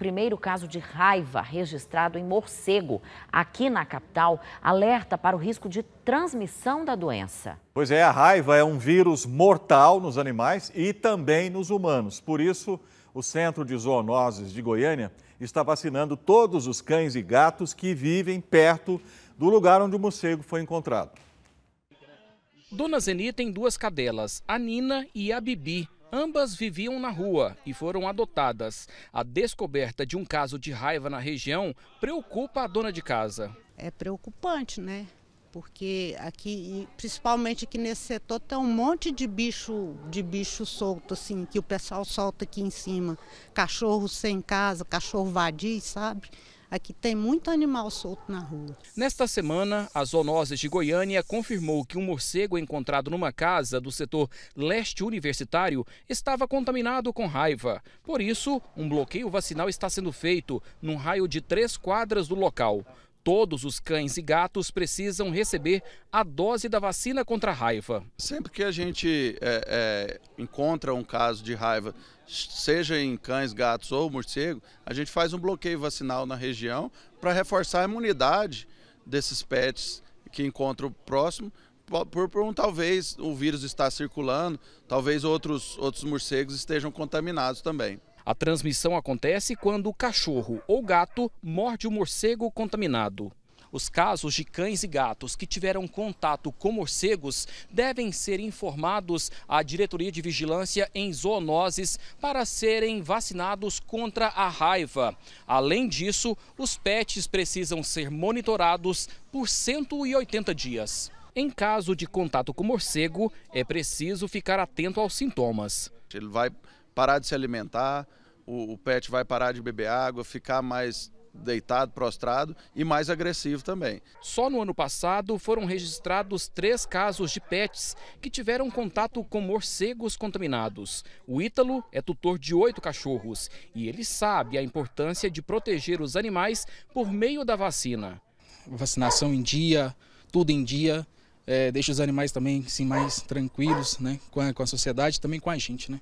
primeiro caso de raiva registrado em morcego aqui na capital alerta para o risco de transmissão da doença. Pois é, a raiva é um vírus mortal nos animais e também nos humanos. Por isso, o Centro de Zoonoses de Goiânia está vacinando todos os cães e gatos que vivem perto do lugar onde o morcego foi encontrado. Dona Zeni tem duas cadelas, a Nina e a Bibi. Ambas viviam na rua e foram adotadas. A descoberta de um caso de raiva na região preocupa a dona de casa. É preocupante, né? Porque aqui, principalmente aqui nesse setor, tem um monte de bicho, de bicho solto, assim, que o pessoal solta aqui em cima. Cachorro sem casa, cachorro vadio, sabe? Aqui tem muito animal solto na rua. Nesta semana, a Zoonoses de Goiânia confirmou que um morcego encontrado numa casa do setor leste universitário estava contaminado com raiva. Por isso, um bloqueio vacinal está sendo feito num raio de três quadras do local. Todos os cães e gatos precisam receber a dose da vacina contra a raiva. Sempre que a gente é, é, encontra um caso de raiva, seja em cães, gatos ou morcego, a gente faz um bloqueio vacinal na região para reforçar a imunidade desses pets que encontram próximo por, por, um talvez o vírus está circulando, talvez outros, outros morcegos estejam contaminados também. A transmissão acontece quando o cachorro ou gato morde o morcego contaminado. Os casos de cães e gatos que tiveram contato com morcegos devem ser informados à Diretoria de Vigilância em Zoonoses para serem vacinados contra a raiva. Além disso, os pets precisam ser monitorados por 180 dias. Em caso de contato com morcego, é preciso ficar atento aos sintomas. Ele vai parar de se alimentar, o, o pet vai parar de beber água, ficar mais deitado, prostrado e mais agressivo também. Só no ano passado foram registrados três casos de pets que tiveram contato com morcegos contaminados. O Ítalo é tutor de oito cachorros e ele sabe a importância de proteger os animais por meio da vacina. Vacinação em dia, tudo em dia. É, deixa os animais também sim, mais tranquilos né, com a, com a sociedade e também com a gente. Né?